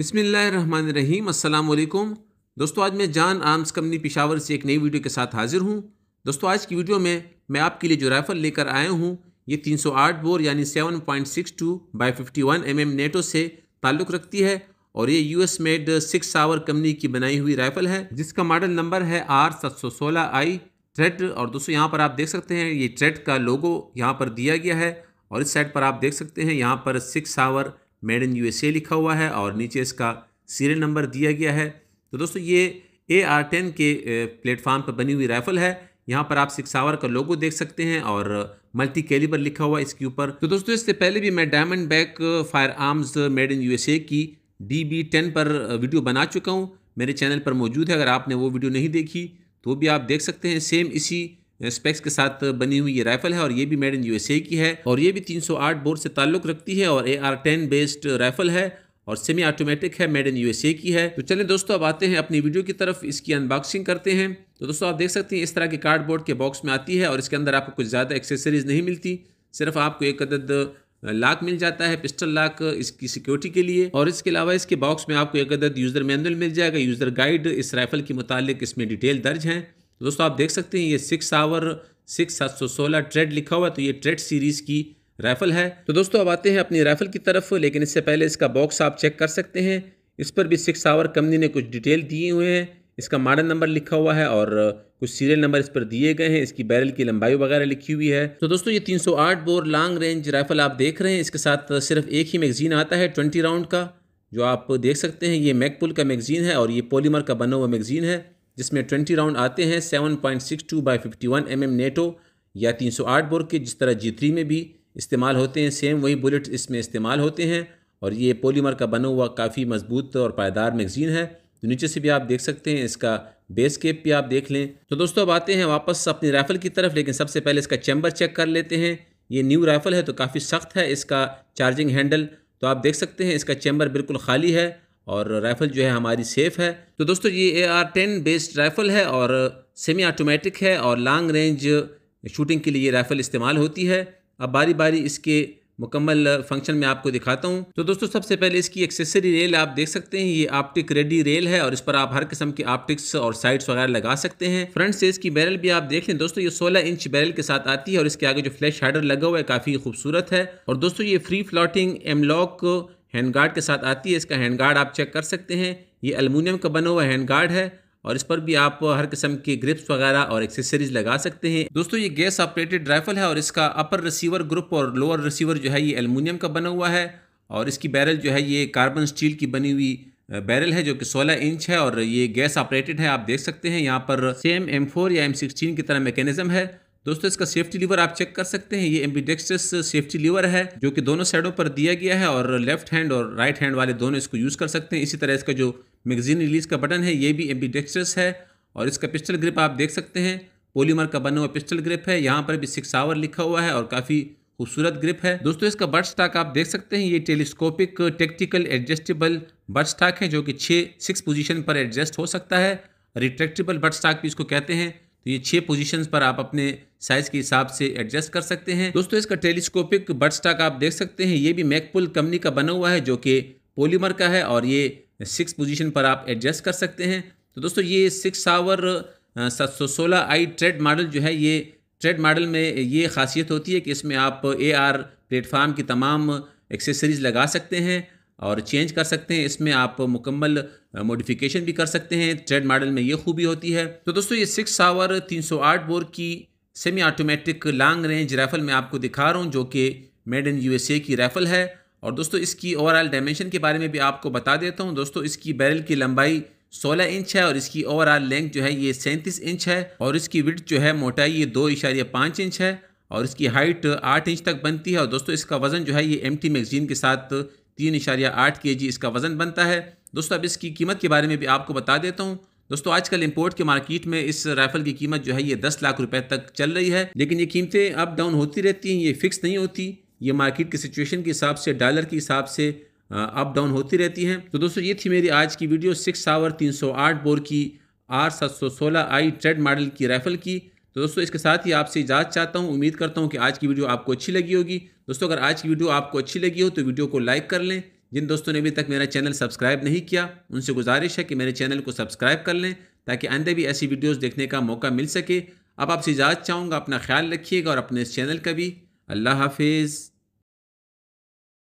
बिसमीम् अल्लाम दोस्तों आज मैं जान आर्म्स कंपनी पिशावर से एक नई वीडियो के साथ हाजिर हूँ दोस्तों आज की वीडियो में मैं आपके लिए जो राइफ़ल लेकर आया हूँ ये 308 बोर यानी 7.62 point six two by fifty one mm NATO नेटो से ताल्लुक़ रखती है और ये US made six hour company की बनाई हुई राइफ़ल है जिसका मॉडल नंबर है आर सात सौ सोलह आई ट्रेड और दोस्तों यहाँ पर आप देख सकते हैं ये ट्रेड का लोगो यहाँ पर दिया गया है और इस साइड पर आप देख सकते हैं यहाँ पर six hour made in USA लिखा हुआ है और नीचे इसका सीरियल नंबर दिया गया है तो दोस्तों ये ए आर टेन के प्लेटफार्म पर बनी हुई राइफ़ल है यहाँ पर आप सिक्स आवर का लोगो देख सकते हैं और मल्टी कैलिबर लिखा हुआ इसके ऊपर तो दोस्तों इससे पहले भी मैं Diamondback Firearms made in USA की डी बी टेन पर वीडियो बना चुका हूँ मेरे चैनल पर मौजूद है अगर आपने वो वीडियो नहीं देखी तो भी आप देख सकते हैं सेम इसी स्पेक्स के साथ बनी हुई ये राइफल है और ये भी मेड इन यूएसए की है और ये भी 308 बोर से ताल्लुक रखती है और A R ten based rifle है और सेमी ऑटोमेटिक है मेड इन यूएसए की है तो चलें दोस्तों अब आते हैं अपनी वीडियो की तरफ इसकी अनबॉक्सिंग करते हैं तो दोस्तों आप देख सकते हैं इस तरह के कार्डबोर्ड के बॉक्स में आती है और इसके अंदर आपको कुछ ज़्यादा एक्सेसरीज नहीं मिलती सिर्फ आपको एक अदद लाख मिल जाता है पिस्टल लाख इसकी सिक्योरिटी के लिए और इसके अलावा इसके बॉक्स में आपको एक अदद यूज़र मैनुअल मिल जाएगा यूज़र गाइड इस राइफल के मुतालिक इसमें डिटेल दर्ज हैं तो दोस्तों आप देख सकते हैं ये सिक्स आवर सिक्स सात सौ सोलह ट्रेड लिखा हुआ है तो ये ट्रेड सीरीज़ की राइफ़ल है तो दोस्तों अब आते हैं अपनी राइफ़ल की तरफ लेकिन इससे पहले इसका बॉक्स आप चेक कर सकते हैं इस पर भी सिक्स आवर कंपनी ने कुछ डिटेल दिए हुए हैं इसका मॉडल नंबर लिखा हुआ है और कुछ सीरियल नंबर इस पर दिए गए हैं इसकी बैरल की लंबाई वगैरह लिखी हुई है तो दोस्तों ये 308 बोर लॉन्ग रेंज राइफल आप देख रहे हैं इसके साथ सिर्फ एक ही मैगजीन आता है 20 राउंड का जो आप देख सकते हैं ये मैकपुल का मैगजीन है और ये पोलीमर का बना हुआ मैगजीन है जिसमें ट्वेंटी राउंड आते हैं seven point six two by fifty one mm NATO नेटो या तीन सौ आठ बोर के जिस तरह जी थ्री में भी इस्तेमाल होते हैं सेम वही बुलेट इसमें इस्तेमाल होते हैं और ये पोलीमर का बना हुआ काफ़ी मजबूत और पायदार मैगज़ीन है तो नीचे से भी आप देख सकते हैं इसका बेस केप भी आप देख लें तो दोस्तों अब आते हैं वापस अपनी राइफ़ल की तरफ लेकिन सबसे पहले इसका चैम्बर चेक कर लेते हैं ये न्यू राइफ़ल है तो काफ़ी सख्त है इसका चार्जिंग हैंडल तो आप देख सकते हैं इसका चैम्बर बिल्कुल खाली है और राइफ़ल जो है हमारी सेफ़ है तो दोस्तों ये A R ten based rifle है और सेमी ऑटोमेटिक है और लॉन्ग रेंज शूटिंग के लिए ये राइफ़ल इस्तेमाल होती है अब बारी बारी इसके मुकम्मल फंक्शन में आपको दिखाता हूँ तो दोस्तों सबसे पहले इसकी एक्सेसरी रेल आप देख सकते हैं ये ऑप्टिक रेडी रेल है और इस पर आप हर किस्म के ऑप्टिक्स और साइड्स वगैरह लगा सकते हैं फ्रंट से इसकी बैरल भी आप देख लें दोस्तों ये 16 इंच बैरल के साथ आती है और इसके आगे जो फ्लैश हाइडर लगा हुआ है काफ़ी खूबसूरत है और दोस्तों ये free floating MLOK hand guard के साथ आती है इसका हैंड गार्ड आप चेक कर सकते हैं ये अलमूनियम का बना हुआ हैंड गार्ड है और इस पर भी आप हर किस्म के ग्रिप्स वगैरह और एक्सेसरीज लगा सकते हैं दोस्तों ये गैस ऑपरेटेड राइफल है और इसका अपर रिसीवर ग्रुप और लोअर रिसीवर जो है ये अलमूनियम का बना हुआ है और इसकी बैरल जो है ये कार्बन स्टील की बनी हुई बैरल है जो कि 16 इंच है और ये गैस ऑपरेटेड है आप देख सकते हैं यहाँ पर सेम M4 या M16 की तरह मैकेनिज्म है दोस्तों इसका सेफ्टी लीवर आप चेक कर सकते हैं ये एम्बीडेक्सस सेफ्टी लीवर है जो कि दोनों साइडों पर दिया गया है और लेफ्ट हैंड और राइट हैंड वाले दोनों इसको यूज़ कर सकते हैं इसी तरह इसका जो मैगजीन रिलीज का बटन है ये भी एम्बीडेक्सस है और इसका पिस्टल ग्रिप आप देख सकते हैं पोलीमर का बना हुआ पिस्टल ग्रिप है यहाँ पर भी सिक्स आवर लिखा हुआ है और काफ़ी खूबसूरत ग्रिप है दोस्तों इसका बर्ड स्टाक आप देख सकते हैं ये telescopic tactical adjustable butt stock है जो कि छः सिक्स पोजिशन पर एडजस्ट हो सकता है रिट्रेक्टेबल बर्ड स्टाक भी इसको कहते हैं तो ये छः पोजीशंस पर आप अपने साइज के हिसाब से एडजस्ट कर सकते हैं दोस्तों इसका टेलीस्कोपिक बर्ड स्टॉक आप देख सकते हैं ये भी मैकपुल कंपनी का बना हुआ है जो कि पोलीमर का है और ये सिक्स पोजीशन पर आप एडजस्ट कर सकते हैं तो दोस्तों ये सिक्स आवर सात सौ सोलह आई ट्रेड मॉडल जो है ये ट्रेड मॉडल में ये खासियत होती है कि इसमें आप ए आर प्लेटफार्म की तमाम एक्सेसरीज़ लगा सकते हैं और चेंज कर सकते हैं इसमें आप मुकम्मल मॉडिफिकेशन भी कर सकते हैं ट्रेड मॉडल में ये खूबी होती है तो दोस्तों ये सिक्स आवर तीन सौ आठ बोर की semi automatic long range rifle मैं आपको दिखा रहा हूँ जो कि मेड इन यूएसए की राइफल है और दोस्तों इसकी ओवरऑल डायमेंशन के बारे में भी आपको बता देता हूँ दोस्तों इसकी बैरल की लंबाई सोलह इंच है और इसकी ओवरऑल लेंथ जो है ये सैंतीस इंच है और इसकी विड्थ जो है मोटाई ये दो इशारे पाँच इंच है और इसकी हाइट आठ इंच तक बनती है और दोस्तों इसका वज़न जो है ये एम टी मैगजीन के साथ तीन इशारिया आठ के जी इसका वज़न बनता है दोस्तों अब इसकी कीमत के बारे में भी आपको बता देता हूँ दोस्तों आजकल इंपोर्ट के मार्केट में इस राइफल की कीमत जो है ये दस लाख रुपए तक चल रही है लेकिन ये कीमतें अप डाउन होती रहती हैं ये फिक्स नहीं होती ये मार्केट की सिचुएशन के हिसाब से डॉलर के हिसाब से अप डाउन होती रहती हैं तो दोस्तों ये थी मेरी आज की वीडियो सिक्स आवर तीन सौ आठ बोर की आर सात सौ सोलह आई ट्रेड मॉडल की राइफल की तो दोस्तों इसके साथ ही आपसे इजाज़त चाहता हूँ उम्मीद करता हूँ कि आज की वीडियो आपको अच्छी लगी होगी दोस्तों अगर आज की वीडियो आपको अच्छी लगी हो तो वीडियो को लाइक कर लें जिन दोस्तों ने अभी तक मेरा चैनल सब्सक्राइब नहीं किया उनसे गुजारिश है कि मेरे चैनल को सब्सक्राइब कर लें ताकि आंदे भी ऐसी वीडियोस देखने का मौका मिल सके अब आपसे इजाज़त चाहूँगा अपना ख्याल रखिएगा और अपने इस चैनल का भी अल्लाह हाफिज़